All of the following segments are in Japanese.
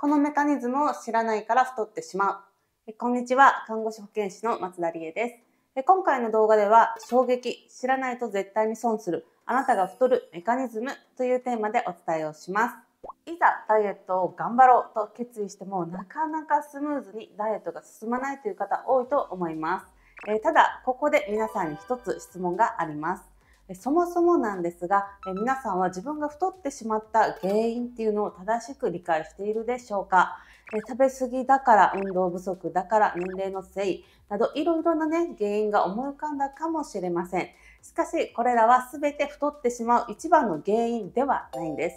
このメカニズムを知らないから太ってしまう。こんにちは、看護師保健師の松田理恵です。今回の動画では、衝撃、知らないと絶対に損する、あなたが太るメカニズムというテーマでお伝えをします。いざダイエットを頑張ろうと決意してもなかなかスムーズにダイエットが進まないという方多いと思います。えただ、ここで皆さんに一つ質問があります。そもそもなんですが皆さんは自分が太ってしまった原因っていうのを正しく理解しているでしょうか食べ過ぎだから運動不足だから年齢のせいなどいろいろなね原因が思い浮かんだかもしれませんしかしこれらは全て太ってしまう一番の原因ではないんです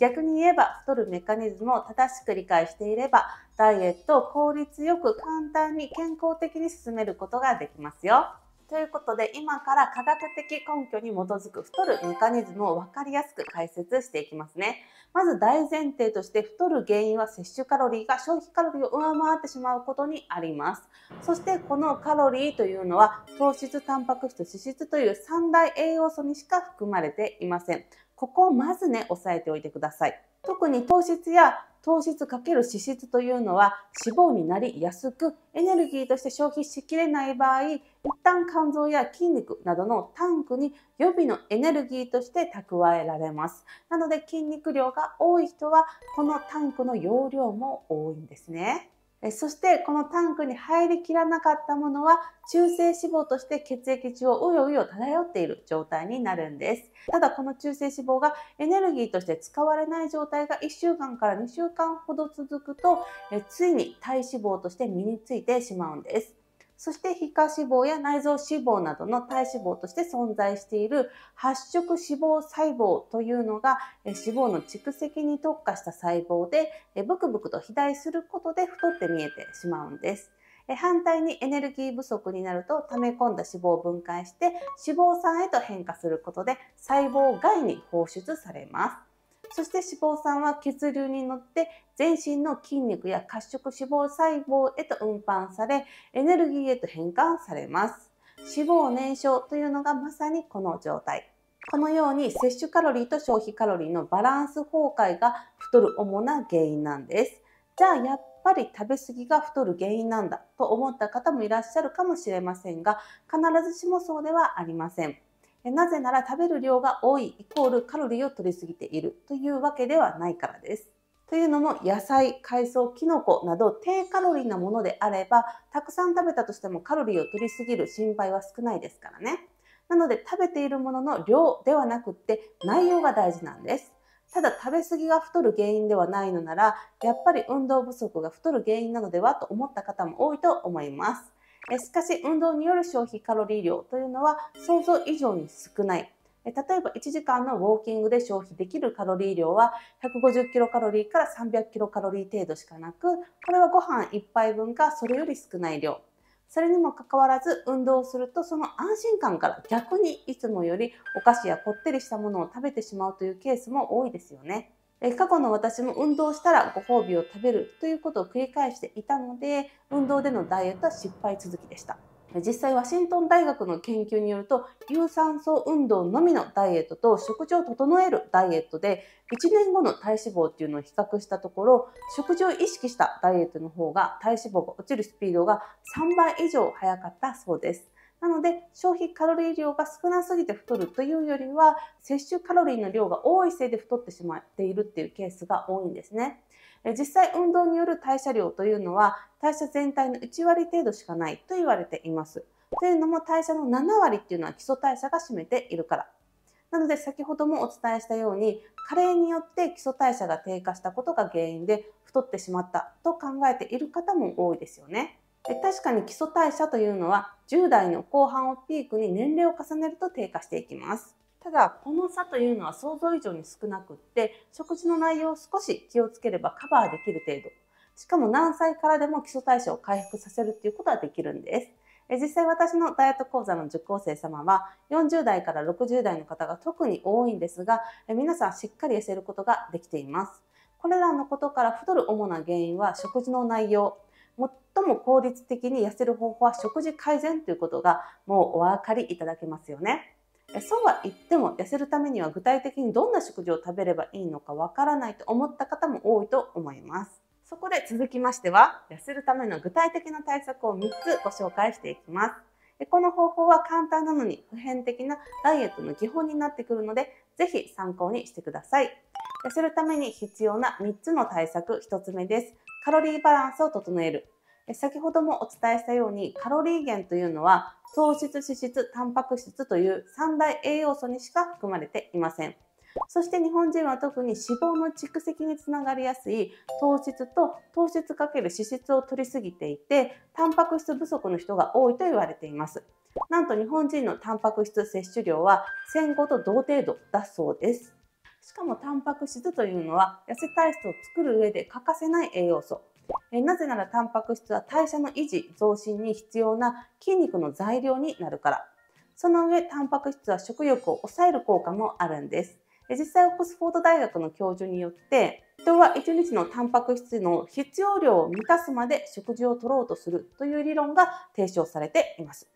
逆に言えば太るメカニズムを正しく理解していればダイエットを効率よく簡単に健康的に進めることができますよ。ということで今から科学的根拠に基づく太るメカニズムを分かりやすく解説していきますね。まず大前提として太る原因は摂取カロリーが消費カロリーを上回ってしまうことにあります。そしてこのカロリーというのは糖質、タンパク質、脂質という3大栄養素にしか含まれていません。ここをまずね、押さえておいてください。特に糖質や糖質×脂質というのは脂肪になりやすくエネルギーとして消費しきれない場合一旦肝臓や筋肉などのタンクに予備のエネルギーとして蓄えられますなので筋肉量が多い人はこのタンクの容量も多いんですねそしてこのタンクに入りきらなかったものは中性脂肪として血液中をうようよ漂っている状態になるんですただこの中性脂肪がエネルギーとして使われない状態が1週間から2週間ほど続くとついに体脂肪として身についてしまうんですそして皮下脂肪や内臓脂肪などの体脂肪として存在している発色脂肪細胞というのが脂肪の蓄積に特化した細胞でブクブクと肥大することで太って見えてしまうんです。反対にエネルギー不足になると溜め込んだ脂肪を分解して脂肪酸へと変化することで細胞外に放出されます。そして脂肪酸は血流に乗って全身の筋肉や褐色脂肪細胞へと運搬されエネルギーへと変換されます脂肪燃焼というのがまさにこの状態このように摂取カロリーと消費カロリーのバランス崩壊が太る主な原因なんですじゃあやっぱり食べ過ぎが太る原因なんだと思った方もいらっしゃるかもしれませんが必ずしもそうではありませんなぜなら食べる量が多いイコールカロリーを摂りすぎているというわけではないからです。というのも野菜、海藻、キノコなど低カロリーなものであればたくさん食べたとしてもカロリーを摂りすぎる心配は少ないですからね。なので食べているものの量ではなくって内容が大事なんです。ただ食べ過ぎが太る原因ではないのならやっぱり運動不足が太る原因なのではと思った方も多いと思います。しかし、運動による消費カロリー量というのは想像以上に少ない。例えば1時間のウォーキングで消費できるカロリー量は150キロカロリーから300キロカロリー程度しかなく、これはご飯1杯分かそれより少ない量。それにもかかわらず運動をするとその安心感から逆にいつもよりお菓子やこってりしたものを食べてしまうというケースも多いですよね。え過去の私も運動したらご褒美を食べるということを繰り返していたので運動でのダイエットは失敗続きでした実際ワシントン大学の研究によると有酸素運動のみのダイエットと食事を整えるダイエットで1年後の体脂肪っていうのを比較したところ食事を意識したダイエットの方が体脂肪が落ちるスピードが3倍以上速かったそうですなので消費カロリー量が少なすぎて太るというよりは摂取カロリーの量が多いせいで太ってしまっているっていうケースが多いんですね。実際運動による代謝量というのは代謝全体の1割程度しかないと言われています。というのも代謝の7割っていうのは基礎代謝が占めているから。なので先ほどもお伝えしたように加齢によって基礎代謝が低下したことが原因で太ってしまったと考えている方も多いですよね。確かに基礎代謝というのは10代の後半をピークに年齢を重ねると低下していきますただこの差というのは想像以上に少なくって食事の内容を少し気をつければカバーできる程度しかも何歳からでも基礎代謝を回復させるっていうことはできるんです実際私のダイエット講座の受講生様は40代から60代の方が特に多いんですが皆さんしっかり痩せることができていますこれらのことから太る主な原因は食事の内容最も効率的に痩せる方法は食事改善ということがもうお分かりいただけますよね。そうは言っても痩せるためには具体的にどんな食事を食べればいいのかわからないと思った方も多いと思います。そこで続きましては痩せるための具体的な対策を3つご紹介していきます。この方法は簡単なのに普遍的なダイエットの基本になってくるので是非参考にしてください。痩せるために必要な3つの対策1つ目ですカロリーバランスを整える。先ほどもお伝えしたように、カロリー源というのは、糖質、脂質、タンパク質という三大栄養素にしか含まれていません。そして日本人は特に脂肪の蓄積につながりやすい糖質と糖質かける脂質を摂りすぎていてタンパク質不足の人が多いと言われていますなんと日本人のタンパク質摂取量は戦後と同程度だそうですしかもタンパク質というのは痩せ体質を作る上で欠かせない栄養素えなぜならタンパク質は代謝の維持増進に必要な筋肉の材料になるからその上タンパク質は食欲を抑える効果もあるんです実際オックスフォード大学の教授によって人は1日のタンパク質の必要量を満たすまで食事をとろうとするという理論が提唱されています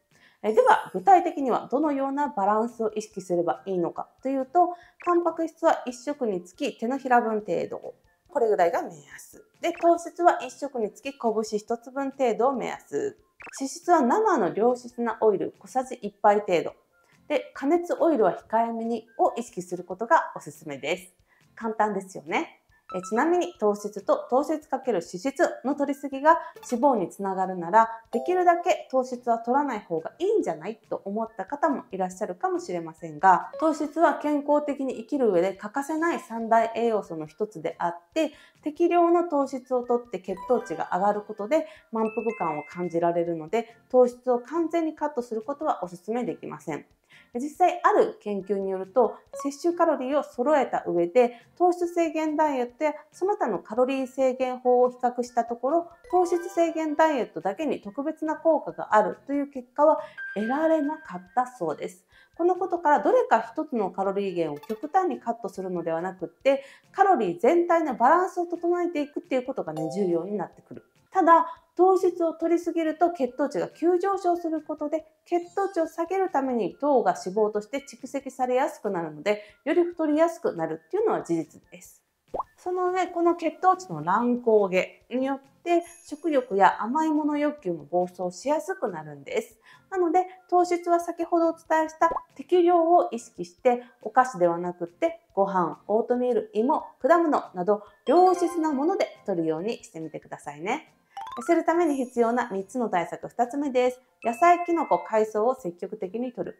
えでは、具体的にはどのようなバランスを意識すればいいのかというと、タンパク質は1食につき手のひら分程度。これぐらいが目安。で、糖質は1食につき拳1つ分程度を目安。脂質は生の良質なオイル小さじ1杯程度。で、加熱オイルは控えめにを意識することがおすすめです。簡単ですよね。えちなみに糖質と糖質×脂質の摂りすぎが脂肪につながるならできるだけ糖質は取らない方がいいんじゃないと思った方もいらっしゃるかもしれませんが糖質は健康的に生きる上で欠かせない三大栄養素の一つであって適量の糖質をとって血糖値が上がることで満腹感を感じられるので糖質を完全にカットすることはおすすめできません。実際ある研究によると摂取カロリーを揃えた上で糖質制限ダイエットやその他のカロリー制限法を比較したところ糖質制限ダイエットだけに特別な効果があるという結果は得られなかったそうです。このことからどれか一つのカロリー源を極端にカットするのではなくってカロリー全体のバランスを整えていくっていうことがね重要になってくる。ただ糖質を摂りすぎると血糖値が急上昇することで血糖値を下げるために糖が脂肪として蓄積されやすくなるのでより太りやすくなるっていうのは事実です。その上この血糖値の乱高下によって食欲や甘いもの欲求も暴走しやすくなるんですなので糖質は先ほどお伝えした適量を意識してお菓子ではなくってご飯オートミール芋果物など良質なもので摂るようにしてみてくださいね。痩せるために必要な3つの対策2つ目です。野菜、きのこ、海藻を積極的に摂る。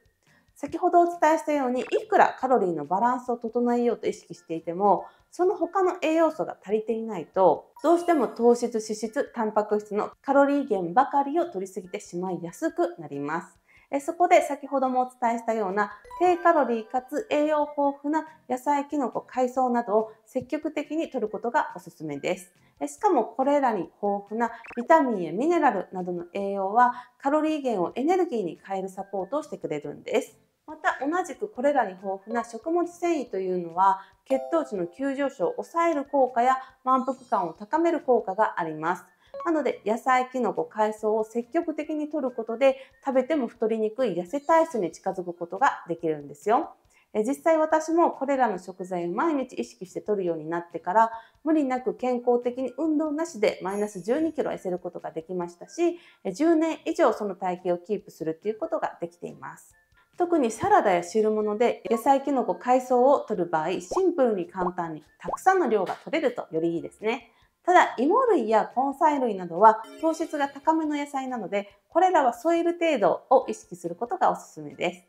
先ほどお伝えしたように、いくらカロリーのバランスを整えようと意識していても、その他の栄養素が足りていないと、どうしても糖質、脂質、タンパク質のカロリー源ばかりを摂りすぎてしまいやすくなります。えそこで先ほどもお伝えしたような低カロリーかつ栄養豊富な野菜、きのこ、海藻などを積極的に摂ることがおすすめです。しかもこれらに豊富なビタミンやミネラルなどの栄養はカロリー源をエネルギーに変えるサポートをしてくれるんです。また同じくこれらに豊富な食物繊維というのは血糖値の急上昇を抑える効果や満腹感を高める効果があります。なので野菜、きのこ、海藻を積極的に摂ることで食べても太りにくい痩せ体質に近づくことができるんですよ。え実際私もこれらの食材を毎日意識して摂るようになってから無理なく健康的に運動なしでマイナス12キロ痩せることができましたし10年以上その体型をキープするっていうことができています。特にサラダや汁物で野菜、きのこ、海藻を摂る場合シンプルに簡単にたくさんの量が摂れるとよりいいですね。ただ、芋類や根菜類などは糖質が高めの野菜なので、これらは添える程度を意識することがおすすめで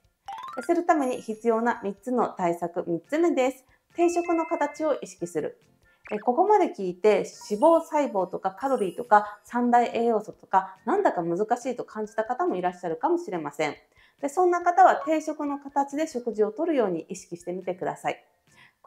す。するために必要な3つの対策、3つ目です。定食の形を意識する。ここまで聞いて脂肪細胞とかカロリーとか三大栄養素とかなんだか難しいと感じた方もいらっしゃるかもしれません。でそんな方は定食の形で食事をとるように意識してみてください。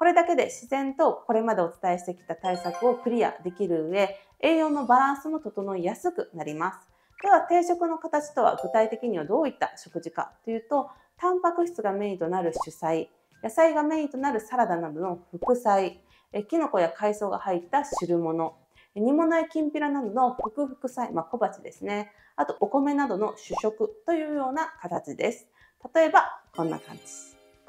これだけで自然とこれまでお伝えしてきた対策をクリアできる上、栄養のバランスも整いやすくなります。では定食の形とは具体的にはどういった食事かというと、タンパク質がメインとなる主菜、野菜がメインとなるサラダなどの副菜、えキノコや海藻が入った汁物、煮物やきんぴらなどの副副菜、まあ、小鉢ですね。あとお米などの主食というような形です。例えばこんな感じ。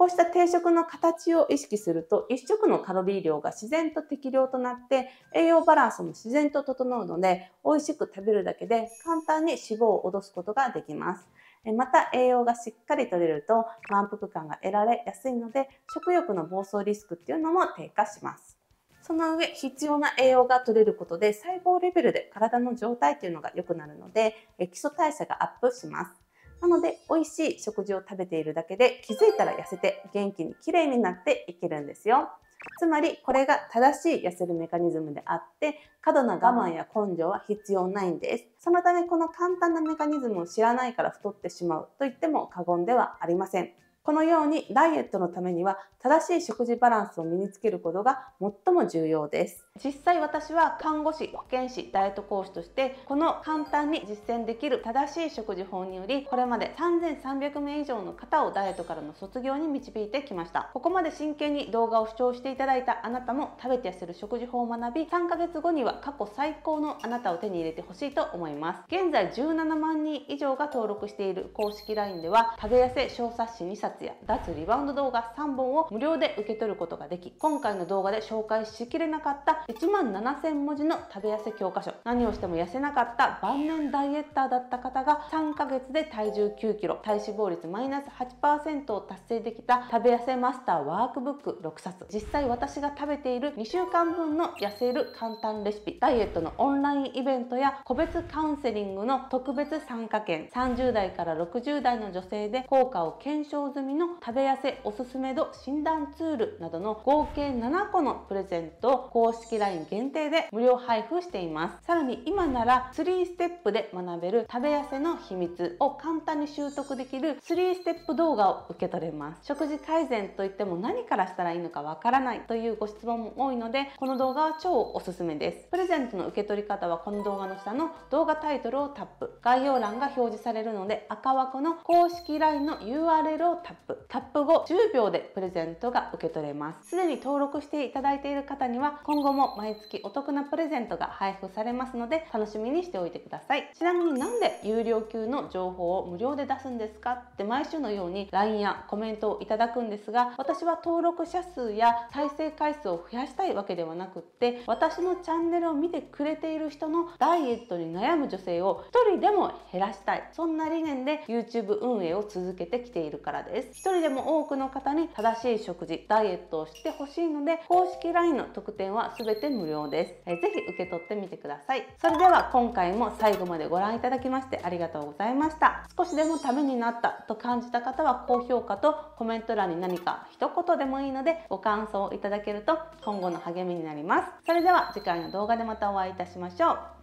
こうした定食の形を意識すると、1食のカロリー量が自然と適量となって、栄養バランスも自然と整うので、美味しく食べるだけで簡単に脂肪を落とすことができます。また栄養がしっかりとれると満腹感が得られやすいので食欲の暴走リスクっていうのも低下しますその上必要な栄養が取れることで細胞レベルで体の状態っていうのが良くなるので基礎代謝がアップしますなので美味しい食事を食べているだけで気づいたら痩せて元気に綺麗になっていけるんですよ。つまりこれが正しい痩せるメカニズムであって過度な我慢や根性は必要ないんですそのためこの簡単なメカニズムを知らないから太ってしまうと言っても過言ではありませんこのようにダイエットのためには正しい食事バランスを身につけることが最も重要です実際私は看護師保健師ダイエット講師としてこの簡単に実践できる正しい食事法によりこれまで3300名以上の方をダイエットからの卒業に導いてきましたここまで真剣に動画を視聴していただいたあなたも食べて痩せる食事法を学び3ヶ月後には過去最高のあなたを手に入れてほしいと思います現在17万人以上が登録している公式 LINE では食べ痩せ小冊子2冊脱や脱リバウンド動画3本を無料で受け取ることができ、今回の動画で紹介しきれなかった1万7000文字の食べ痩せ教科書、何をしても痩せなかった晩年ダイエッターだった方が3ヶ月で体重9キロ、体脂肪率マイナス8%を達成できた食べ痩せマスターワークブック6冊、実際私が食べている2週間分の痩せる簡単レシピ、ダイエットのオンラインイベントや個別カウンセリングの特別参加券、30代から60代の女性で効果を検証済みみの食べ痩せおすすめ度診断ツールなどの合計7個のプレゼントを公式 LINE 限定で無料配布していますさらに今なら3ステップで学べる食べ痩せの秘密を簡単に習得できる3ステップ動画を受け取れます食事改善といっても何からしたらいいのかわからないというご質問も多いのでこの動画は超おすすめですプレゼントの受け取り方はこの動画の下の動画タイトルをタップ概要欄が表示されるので赤枠の公式 LINE の URL をタップタップ。タップ後10秒でプレゼントが受け取れます。すでに登録していただいている方には今後も毎月お得なプレゼントが配布されますので楽しみにしておいてください。ちなみになんで有料級の情報を無料で出すんですかって毎週のように LINE やコメントをいただくんですが私は登録者数や再生回数を増やしたいわけではなくって私のチャンネルを見てくれている人のダイエットに悩む女性を1人でも減らしたいそんな理念で YouTube 運営を続けてきているからですです一人でも多くの方に正しい食事ダイエットをしてほしいので公式 LINE の特典は全て無料ですえー、受け取ってみてくださいそれでは今回も最後までご覧いただきましてありがとうございました少しでもためになったと感じた方は高評価とコメント欄に何か一言でもいいのでご感想をいただけると今後の励みになりますそれでは次回の動画でまたお会いいたしましょう